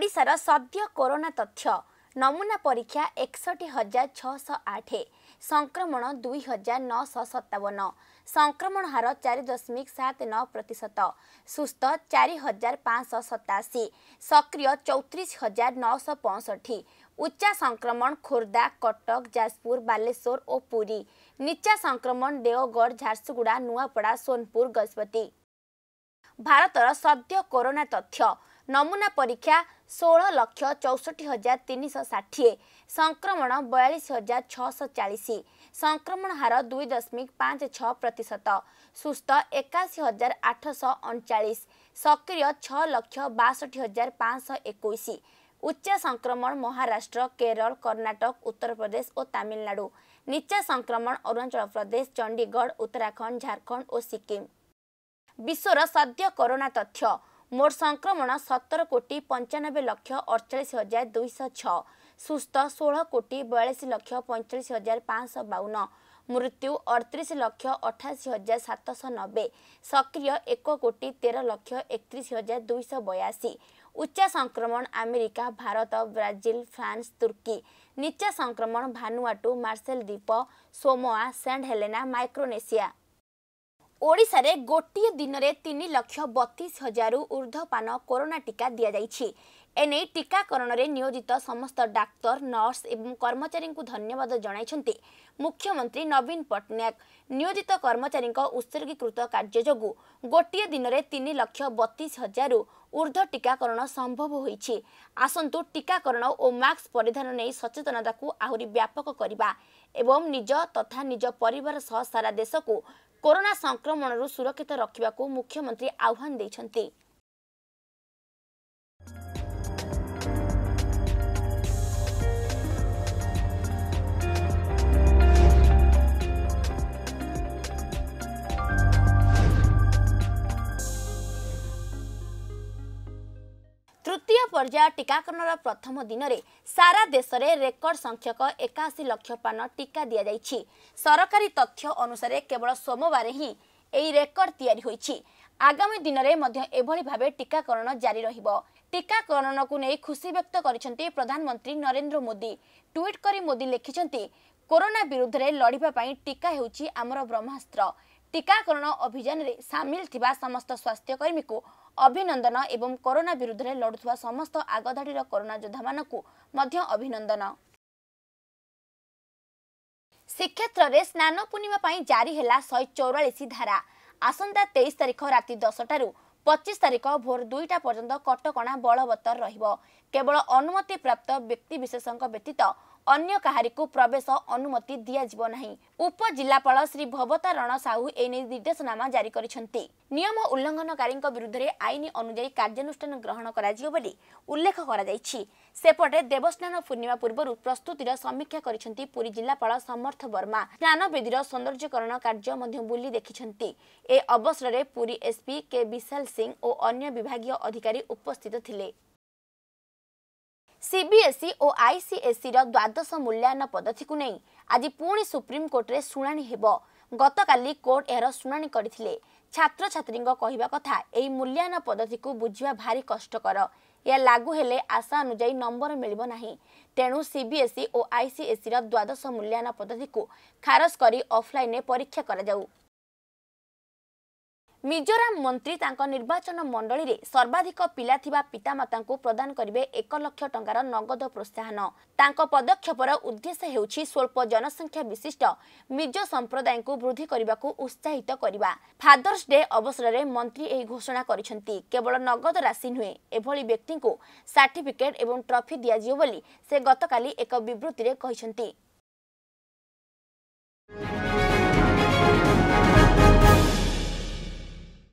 डा र सद्य कोरोना तथ्य नमुना परीक्षा एकसठी हजार छ आठ संक्रमण दुई हजार नवन सङ्क्रमण हार चार दशमिक सात नतिशत सुस्थ चारि हजार पाँच सय सक्रिय चौतिस हजार नौश पँसठी उच्चा संक्रमण खोर्धा कटक जाजपुर बार ओ नीचा संक्रमण देवगढ झारसुगुडा नुवापडा सोनपुर गजपति भारत र सद्य कोरोना तथ्य नमुना परीक्षा ଷୋହଳ ଲକ୍ଷ ଚଉଷଠି ହଜାର ତିନିଶହ ଷାଠିଏ ସଂକ୍ରମଣ ବୟାଳିଶ ହଜାର ଛଅଶହ ଚାଳିଶ ସଂକ୍ରମଣ ହାର ଦୁଇ ଦଶମିକ ପାଞ୍ଚ ଛଅ ପ୍ରତିଶତ ସୁସ୍ଥ ଏକାଅଶୀ ହଜାର ଆଠଶହ ଅଣଚାଳିଶ ସକ୍ରିୟ ଛଅ ଲକ୍ଷ ବାଷଠି ହଜାର ପାଞ୍ଚଶହ ଏକୋଇଶ ଉଚ୍ଚ ସଂକ୍ରମଣ ମହାରାଷ୍ଟ୍ର କେରଳ କର୍ଣ୍ଣାଟକ ଉତ୍ତରପ୍ରଦେଶ ଓ ତାମିଲନାଡୁ ନିଚା ସଂକ୍ରମଣ ଅରୁଣାଚଳ ପ୍ରଦେଶ ଚଣ୍ଡିଗଡ଼ ଉତ୍ତରାଖଣ୍ଡ ଝାଡ଼ଖଣ୍ଡ ଓ ସିକିମ୍ ବିଶ୍ୱର ସଦ୍ୟ କରୋନା ତଥ୍ୟ मोर संक्रमण सतर कोटी पन्चानब्बे लक्ष अठचालिस हजार दुईशुस्थ षोह कोटि बयाालिस लक्ष पैँचालिस हजार पाँचश बााउन मृत्यु अठतिस लक्ष अठासी हजार नब्बे सक्रिय एक कोटी तेह लक्ष एकतिस हजार दुईश बयासी संक्रमण अमेरिका भारत ब्राजिल फ्रान्स तुर्की निचासङक्रमण मार्सेल द्वीप सोमोआ सेन्ट हेलेना माइक्रोनेशिया ଓଡ଼ିଶାରେ ଗୋଟିଏ ଦିନରେ ତିନି ଲକ୍ଷ ବତିଶ ହଜାରରୁ ଊର୍ଦ୍ଧ୍ୱପାନ କରୋନା ଟିକା ଦିଆଯାଇଛି ଏନେଇ ଟିକାକରଣରେ ନିୟୋଜିତ ସମସ୍ତ ଡାକ୍ତର ନର୍ସ ଏବଂ କର୍ମଚାରୀଙ୍କୁ ଧନ୍ୟବାଦ ଜଣାଇଛନ୍ତି ମୁଖ୍ୟମନ୍ତ୍ରୀ ନବୀନ ପଟ୍ଟନାୟକ ନିୟୋଜିତ କର୍ମଚାରୀଙ୍କ ଉତ୍ସର୍ଗୀକୃତ କାର୍ଯ୍ୟ ଯୋଗୁଁ ଗୋଟିଏ ଦିନରେ ତିନି ଲକ୍ଷ ବତିଶ ହଜାରରୁ ଊର୍ଦ୍ଧ୍ୱ ଟିକାକରଣ ସମ୍ଭବ ହୋଇଛି ଆସନ୍ତୁ ଟିକାକରଣ ଓ ମାସ୍କ ପରିଧାନ ନେଇ ସଚେତନତାକୁ ଆହୁରି ବ୍ୟାପକ କରିବା ଏବଂ ନିଜ ତଥା ନିଜ ପରିବାର ସହ ସାରା ଦେଶକୁ କରୋନା ସଂକ୍ରମଣରୁ ସୁରକ୍ଷିତ ରଖିବାକୁ ମୁଖ୍ୟମନ୍ତ୍ରୀ ଆହ୍ୱାନ ଦେଇଛନ୍ତି ତୃତୀୟ ପର୍ଯ୍ୟାୟ ଟିକାକରଣର ପ୍ରଥମ ଦିନରେ ସାରା ଦେଶରେ ରେକର୍ଡ ସଂଖ୍ୟକ ଏକାଅଶୀ ଲକ୍ଷ ପାନ ଟିକା ଦିଆଯାଇଛି ସରକାରୀ ତଥ୍ୟ ଅନୁସାରେ କେବଳ ସୋମବାର ହିଁ ଏହି ରେକର୍ଡ ତିଆରି ହୋଇଛି ଆଗାମୀ ଦିନରେ ମଧ୍ୟ ଏଭଳି ଭାବେ ଟିକାକରଣ ଜାରି ରହିବ ଟିକାକରଣକୁ ନେଇ ଖୁସି ବ୍ୟକ୍ତ କରିଛନ୍ତି ପ୍ରଧାନମନ୍ତ୍ରୀ ନରେନ୍ଦ୍ର ମୋଦି ଟ୍ୱିଟ୍ କରି ମୋଦି ଲେଖିଛନ୍ତି କରୋନା ବିରୁଦ୍ଧରେ ଲଢ଼ିବା ପାଇଁ ଟିକା ହେଉଛି ଆମର ବ୍ରହ୍ମାସ୍ତ୍ର ଟିକାକରଣ ଅଭିଯାନରେ ସାମିଲ ଥିବା ସମସ୍ତ ସ୍ୱାସ୍ଥ୍ୟକର୍ମୀଙ୍କୁ ଅଭିନନ୍ଦନ ଏବଂ କରୋନା ବିରୁଦ୍ଧରେ ଲଢୁଥିବା ସମସ୍ତ ଆଗଧାଡ଼ିର କରୋନା ଯୋଦ୍ଧାମାନଙ୍କୁ ମଧ୍ୟ ଅଭିନନ୍ଦନ ଶ୍ରୀକ୍ଷେତ୍ରରେ ସ୍ନାନ ପୂର୍ଣ୍ଣିମା ପାଇଁ ଜାରି ହେଲା ଶହେ ଚଉରାଳିଶ ଧାରା ଆସନ୍ତା ତେଇଶ ତାରିଖ ରାତି ଦଶଟାରୁ ପଚିଶ ତାରିଖ ଭୋର ଦୁଇଟା ପର୍ଯ୍ୟନ୍ତ କଟକଣା ବଳବତ୍ତର ରହିବ କେବଳ ଅନୁମତିପ୍ରାପ୍ତ ବ୍ୟକ୍ତିବିଶେଷଙ୍କ ବ୍ୟତୀତ ଅନ୍ୟ କାହାରିକୁ ପ୍ରବେଶ ଅନୁମତି ଦିଆଯିବ ନାହିଁ ଉପଜିଲ୍ଲାପାଳ ଶ୍ରୀ ଭବତାରଣ ସାହୁ ଏନେଇ ନିର୍ଦ୍ଦେଶନାମା ଜାରି କରିଛନ୍ତି ନିୟମ ଉଲ୍ଲଙ୍ଘନକାରୀଙ୍କ ବିରୁଦ୍ଧରେ ଆଇନ ଅନୁଯାୟୀ କାର୍ଯ୍ୟାନୁଷ୍ଠାନ ଗ୍ରହଣ କରାଯିବ ବୋଲି ଉଲ୍ଲେଖ କରାଯାଇଛି ସେପଟେ ଦେବସ୍ନାନ ପୂର୍ଣ୍ଣିମା ପୂର୍ବରୁ ପ୍ରସ୍ତୁତିର ସମୀକ୍ଷା କରିଛନ୍ତି ପୁରୀ ଜିଲ୍ଲାପାଳ ସମର୍ଥ ବର୍ମା ସ୍ନାନବେଦୀର ସୌନ୍ଦର୍ଯ୍ୟକରଣ କାର୍ଯ୍ୟ ମଧ୍ୟ ବୁଲି ଦେଖିଛନ୍ତି ଏ ଅବସରରେ ପୁରୀ ଏସ୍ପି କେ ବିଶାଲ ସିଂ ଓ ଅନ୍ୟ ବିଭାଗୀୟ ଅଧିକାରୀ ଉପସ୍ଥିତ ଥିଲେ ସିବିଏସ୍ଇ e ଓ ଆଇସିଏସ୍ଇର e ଦ୍ୱାଦଶ ମୂଲ୍ୟାୟନ ପଦ୍ଧତିକୁ ନେଇ ଆଜି ପୁଣି ସୁପ୍ରିମକୋର୍ଟରେ ଶୁଣାଣି ହେବ ଗତକାଲି କୋର୍ଟ ଏହାର ଶୁଣାଣି କରିଥିଲେ ଛାତ୍ରଛାତ୍ରୀଙ୍କ କହିବା କଥା ଏହି ମୂଲ୍ୟାୟନ ପଦ୍ଧତିକୁ ବୁଝିବା ଭାରି କଷ୍ଟକର ଏହା ଲାଗୁ ହେଲେ ଆଶା ଅନୁଯାୟୀ ନମ୍ବର ମିଳିବ ନାହିଁ ତେଣୁ ସିବିଏସ୍ଇ e ଓ ଆଇସିଏସ୍ଇର ଦ୍ୱାଦଶ ମୂଲ୍ୟାୟନ ପଦ୍ଧତିକୁ ଖାରଜ କରି ଅଫ୍ଲାଇନ୍ରେ ପରୀକ୍ଷା କରାଯାଉ ମିଜୋରାମ ମନ୍ତ୍ରୀ ତାଙ୍କ ନିର୍ବାଚନ ମଣ୍ଡଳୀରେ ସର୍ବାଧିକ ପିଲା ଥିବା ପିତାମାତାଙ୍କୁ ପ୍ରଦାନ କରିବେ ଏକ ଲକ୍ଷ ଟଙ୍କାର ନଗଦ ପ୍ରୋତ୍ସାହନ ତାଙ୍କ ପଦକ୍ଷେପର ଉଦ୍ଦେଶ୍ୟ ହେଉଛି ସ୍ୱଳ୍ପ ଜନସଂଖ୍ୟା ବିଶିଷ୍ଟ ମିଜୋ ସମ୍ପ୍ରଦାୟଙ୍କୁ ବୃଦ୍ଧି କରିବାକୁ ଉତ୍ସାହିତ କରିବା ଫାଦର୍ସ ଡେ ଅବସରରେ ମନ୍ତ୍ରୀ ଏହି ଘୋଷଣା କରିଛନ୍ତି କେବଳ ନଗଦ ରାଶି ନୁହେଁ ଏଭଳି ବ୍ୟକ୍ତିଙ୍କୁ ସାର୍ଟିଫିକେଟ୍ ଏବଂ ଟ୍ରଫି ଦିଆଯିବ ବୋଲି ସେ ଗତକାଲି ଏକ ବିବୃତ୍ତିରେ କହିଛନ୍ତି thank you